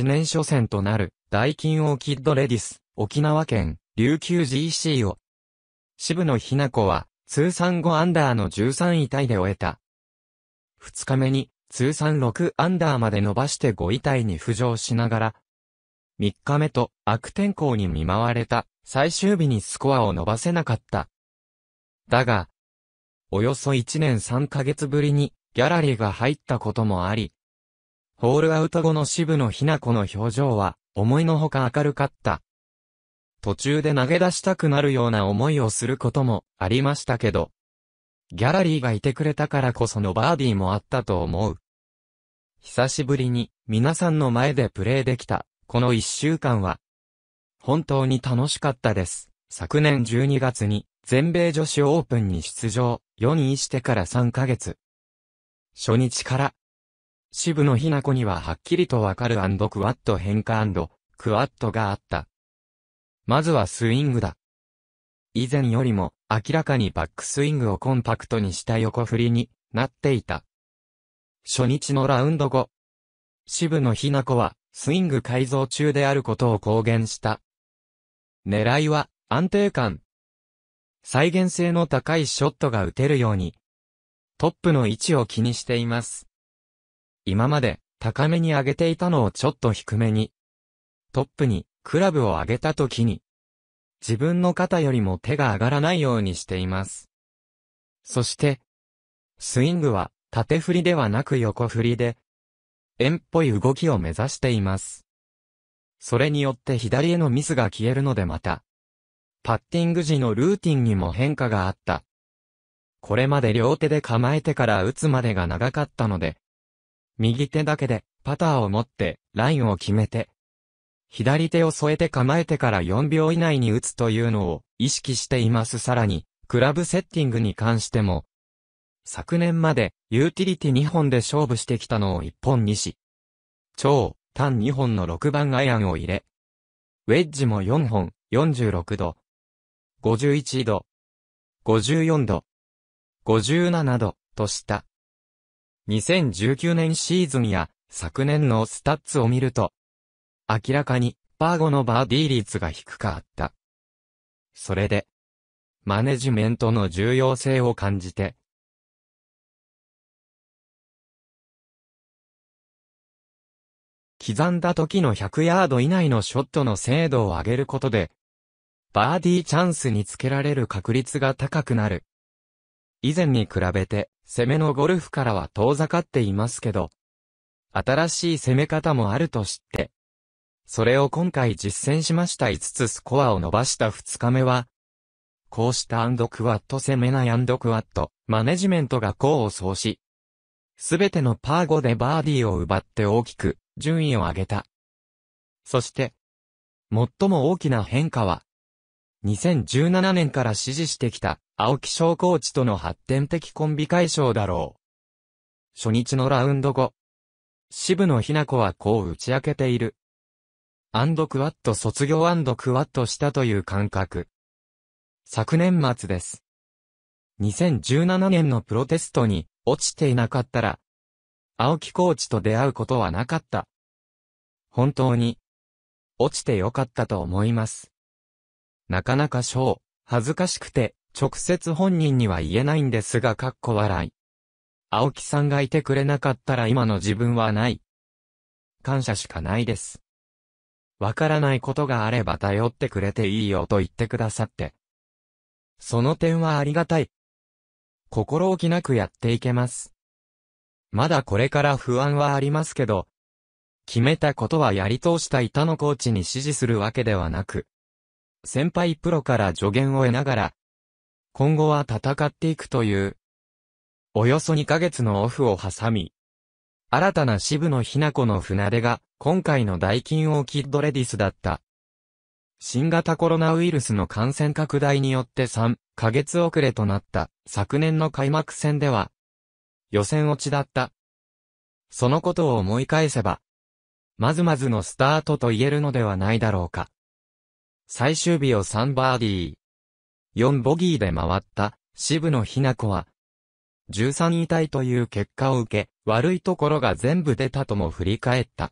記念初戦となる、大金オーキッドレディス、沖縄県、琉球 GC を。渋野日向子は、通算5アンダーの13位タイで終えた。2日目に、通算6アンダーまで伸ばして5位タイに浮上しながら、3日目と悪天候に見舞われた、最終日にスコアを伸ばせなかった。だが、およそ1年3ヶ月ぶりにギャラリーが入ったこともあり、ホールアウト後の渋野ひな子の表情は、思いのほか明るかった。途中で投げ出したくなるような思いをすることもありましたけど、ギャラリーがいてくれたからこそのバーディーもあったと思う。久しぶりに皆さんの前でプレーできた、この一週間は、本当に楽しかったです。昨年12月に全米女子オープンに出場、4位してから3ヶ月。初日から渋野日向子にははっきりとわかるクワット変化クワットがあった。まずはスイングだ。以前よりも明らかにバックスイングをコンパクトにした横振りになっていた。初日のラウンド後、渋野日向子はスイング改造中であることを公言した。狙いは安定感。再現性の高いショットが打てるように、トップの位置を気にしています。今まで高めに上げていたのをちょっと低めに。トップにクラブを上げた時に、自分の肩よりも手が上がらないようにしています。そして、スイングは縦振りではなく横振りで、円っぽい動きを目指しています。それによって左へのミスが消えるのでまた、パッティング時のルーティンにも変化があった。これまで両手で構えてから打つまでが長かったので、右手だけで、パターを持って、ラインを決めて、左手を添えて構えてから4秒以内に打つというのを意識しています。さらに、クラブセッティングに関しても、昨年までユーティリティ2本で勝負してきたのを1本にし、超、単2本の6番アイアンを入れ、ウェッジも4本、46度、51度、54度、57度、とした。2019年シーズンや昨年のスタッツを見ると、明らかにバーゴのバーディー率が低かった。それで、マネジメントの重要性を感じて、刻んだ時の100ヤード以内のショットの精度を上げることで、バーディーチャンスにつけられる確率が高くなる。以前に比べて、攻めのゴルフからは遠ざかっていますけど、新しい攻め方もあると知って、それを今回実践しました5つスコアを伸ばした2日目は、こうしたアンドクワット攻めないアンドクワット、マネジメントが功を奏し、すべてのパー5でバーディーを奪って大きく順位を上げた。そして、最も大きな変化は、2017年から支持してきた、青木翔コーチとの発展的コンビ解消だろう。初日のラウンド後。渋野日向子はこう打ち明けている。アンドクワット卒業アンドクワットしたという感覚。昨年末です。2017年のプロテストに落ちていなかったら、青木コーチと出会うことはなかった。本当に、落ちてよかったと思います。なかなか小、恥ずかしくて、直接本人には言えないんですが、かっこ笑い。青木さんがいてくれなかったら今の自分はない。感謝しかないです。わからないことがあれば頼ってくれていいよと言ってくださって。その点はありがたい。心置きなくやっていけます。まだこれから不安はありますけど、決めたことはやり通した板野コーチに指示するわけではなく、先輩プロから助言を得ながら、今後は戦っていくという、およそ2ヶ月のオフを挟み、新たな支部の雛子の船出が、今回の大金をキッドレディスだった。新型コロナウイルスの感染拡大によって3ヶ月遅れとなった昨年の開幕戦では、予選落ちだった。そのことを思い返せば、まずまずのスタートと言えるのではないだろうか。最終日を3バーディー。4ボギーで回った、渋野日向子は、13位タイという結果を受け、悪いところが全部出たとも振り返った。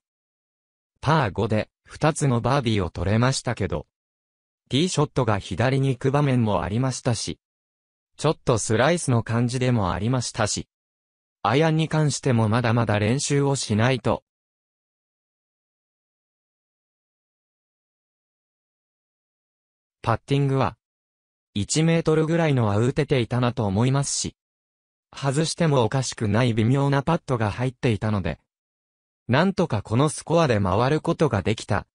パー5で、2つのバーディーを取れましたけど、ティーショットが左に行く場面もありましたし、ちょっとスライスの感じでもありましたし、アイアンに関してもまだまだ練習をしないと、パッティングは、1メートルぐらいのは打てていたなと思いますし、外してもおかしくない微妙なパットが入っていたので、なんとかこのスコアで回ることができた。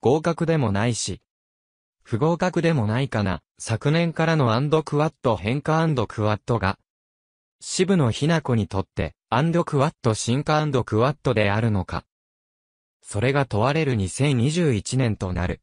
合格でもないし、不合格でもないかな、昨年からのアンドクワット変化アンドクワットが、渋野ひな子にとって、アンドクワット進化アンドクワットであるのか。それが問われる2021年となる。